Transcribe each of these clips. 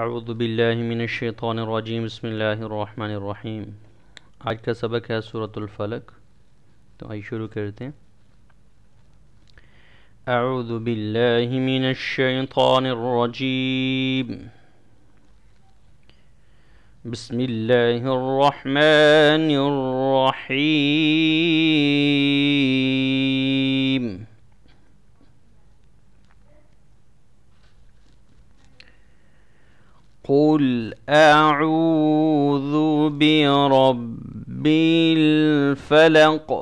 اعوذ بالله من الشيطان الرجيم بسم الله الرحمن الرحيم آج کا سبق ہے سورة الفلق تو آئی شروع کرتے ہیں اعوذ بالله من الشيطان الرجيم بسم الله الرحمن الرحيم قل أعوذ برب الفلق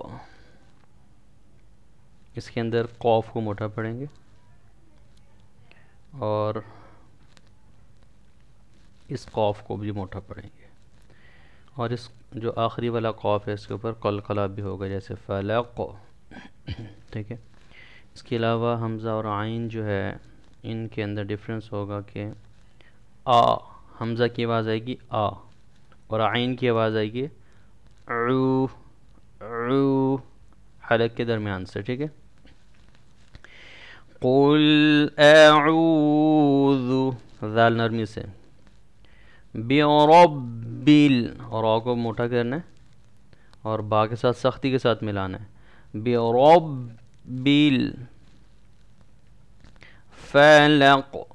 इसके अंदर कॉफ को मोटा पढ़ेंगे और इस कॉफ को भी मोटा पढ़ेंगे और इस जो आखिरी वाला कॉफ है इसके ऊपर कलकला भी होगा जैसे फलक ठीक है इसके अलावा हमज़ा और आइन जो है इनके अंदर डिफरेंस होगा कि आ हमज़ा की आवाज़ आएगी आ और आइन की आवाज़ आएगी रू रू हलक के दरमियान से ठीक है कुल दाल नरमी से बेरबिल और आ को मोटा करना है और बा के साथ सख्ती के साथ मिलाना है बेरबिल फैलक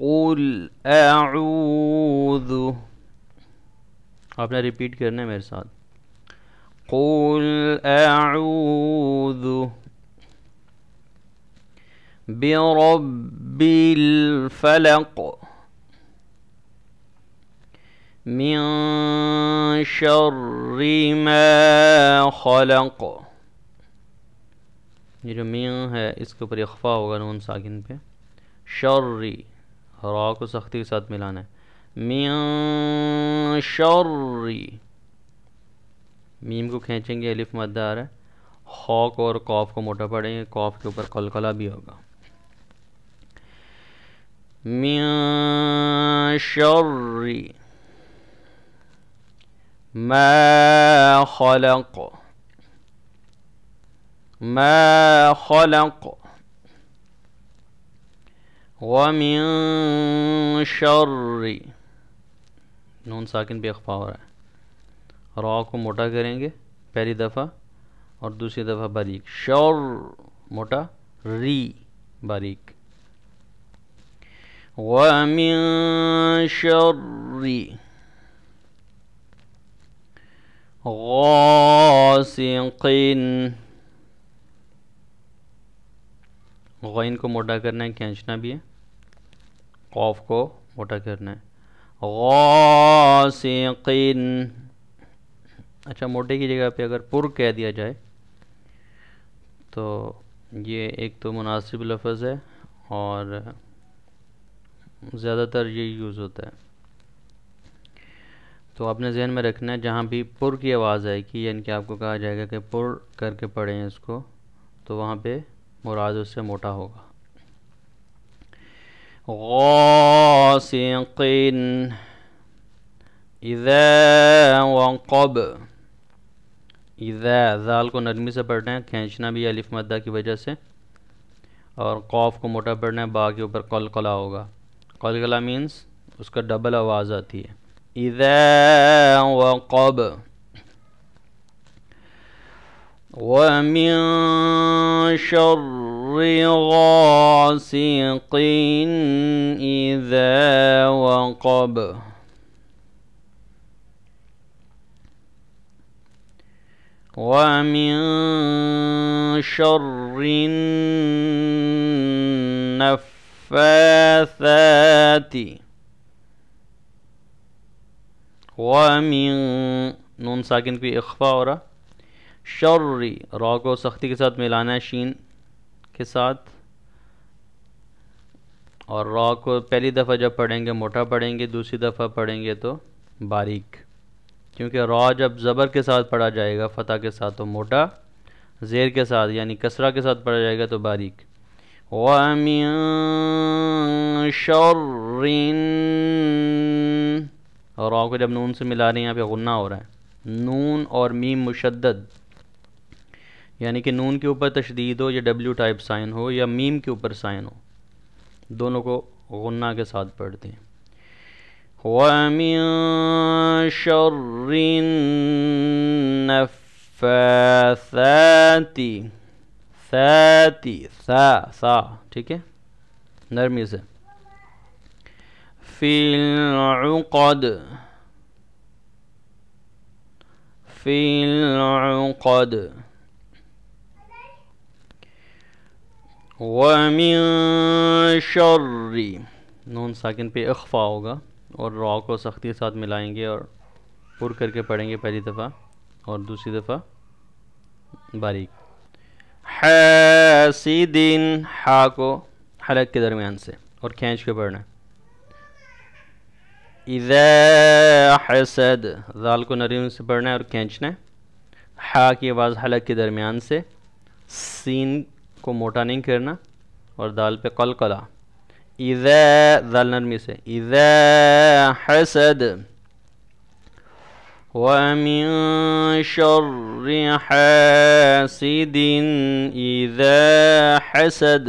قل أعوذ आपने रिपीट करना है मेरे साथ قل أعوذ برب الفلق من شر ما خلق ये जो मियाँ है इसके ऊपर अखफा होगा नून साकिन पे शर्री रा को सख्ती के साथ मिलाना है मियाँ मीम को खींचेंगे अलिफ मददार है हॉक और कॉफ को मोटा पड़ेंगे कॉफ के ऊपर कलकला भी होगा मियाँ शौर्री मैं को मैं को शर्री नून साकिन पे अखफा हो रहा है रॉ को मोटा करेंगे पहली दफ़ा और दूसरी दफ़ा बारीक शौर मोटा री बारीक शर्री को मोटा करना है खींचना भी है खौफ को मोटा करना है गिन अच्छा मोटे की जगह पे अगर पुर कह दिया जाए तो ये एक तो मुनासिब लफज है और ज़्यादातर ये यूज़ होता है तो आपने जहन में रखना है जहाँ भी पुर की आवाज़ आएगी यानी कि आपको कहा जाएगा कि पुर करके पढ़ें इसको तो वहाँ पे मुराद उससे मोटा होगा غاسق इज़ा वक़ब इज़ा जाल को नरमी से पढ़ना है खींचना भी अलिफ मद्दा की वजह से और कौफ को मोटा पढ़ना है बा के ऊपर कलकला होगा कलकला मीन्स उसका डबल आवाज़ आती है इज़ा वक़ब ومن شر غاسق إذا وقب ومن شر النفاثات ومن نون ساكن في إخفاء शर्री रॉ को सख्ती के साथ मिलाना है शीन के साथ और रॉ को पहली दफ़ा जब पढ़ेंगे मोटा पढ़ेंगे दूसरी दफ़ा पढ़ेंगे तो बारीक क्योंकि रॉ जब ज़बर के साथ पढ़ा जाएगा फ़तह के साथ तो मोटा ज़ेर के साथ यानी कसरा के साथ पढ़ा जाएगा तो बारीक वमिन शर्रिन और रॉ को जब नून से मिला रहे हैं यहाँ पे गुन्ना हो रहा है नून और मीम मुशद्दद यानी कि नून के ऊपर तशदीद हो या डब्ल्यू टाइप साइन हो या मीम के ऊपर साइन हो दोनों को गन्ना के साथ पढ़ते हैं वमिन सैती सा सा ठीक है नरमी से फ़िलद फ़िलद वमिन शर्री नून साकिन पे अखफा होगा और रॉ को सख्ती के साथ मिलाएंगे और पुर करके पढ़ेंगे पहली दफ़ा और दूसरी दफ़ा बारीक दिन हा को हलक के दरमियान से और खींच के पढ़ना सद दाल को नरीन से पढ़ना है और खींचना है हा की आवाज़ हलक के दरमियान से सीन को मोटा नहीं करना और दाल पे कल कला इज़ा दाल नरमी से इज़ा हसद ومن شر حاسد إذا حسد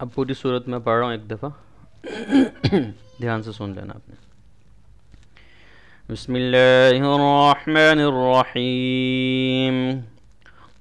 अब पूरी सूरत में पढ़ रहा हूँ एक दफ़ा ध्यान से सुन लेना आपने بسم الله الرحمن الرحيم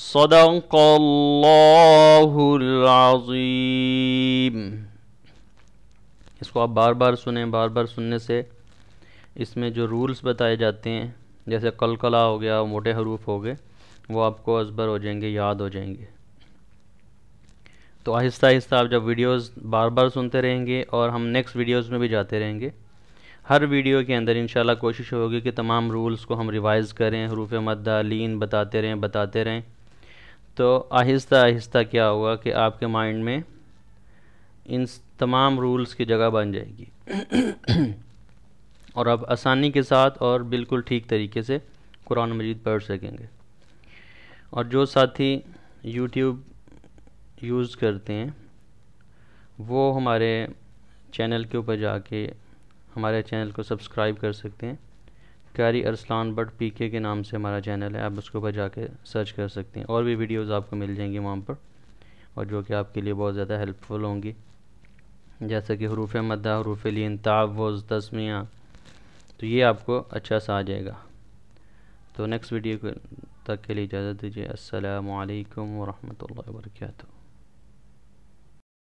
صدق الله العظيم इसको आप बार बार सुने बार बार सुनने से इसमें जो रूल्स बताए जाते हैं जैसे कलकला हो गया मोटे हरूफ हो गए वो आपको असबर हो जाएंगे याद हो जाएंगे तो आहिस्ता आहिस्ता आप जब वीडियोस बार बार सुनते रहेंगे और हम नेक्स्ट वीडियोस में भी जाते रहेंगे हर वीडियो के अंदर इंशाल्लाह कोशिश होगी कि तमाम रूल्स को हम रिवाइज़ करें हरूफ मद्दा लीन बताते रहें बताते रहें तो आहिस्ता आहिस्ता क्या होगा कि आपके माइंड में इन तमाम रूल्स की जगह बन जाएगी और आप आसानी के साथ और बिल्कुल ठीक तरीके से कुरान मजीद पढ़ सकेंगे और जो साथी यूट्यूब यूज़ करते हैं वो हमारे चैनल के ऊपर जाके हमारे चैनल को सब्सक्राइब कर सकते हैं कैरी अरसलान बट पी के नाम से हमारा चैनल है आप उसके ऊपर जाके सर्च कर सकते हैं और भी वीडियोस आपको मिल जाएंगी वहाँ पर और जो कि आपके लिए बहुत ज़्यादा हेल्पफुल होंगी जैसे कि हरूफ मदा हरूफ लिन तावज़ तस्मिया तो ये आपको अच्छा सा आ जाएगा तो नेक्स्ट वीडियो तक के लिए इजाज़त दीजिए असलकम वरहमल वर्का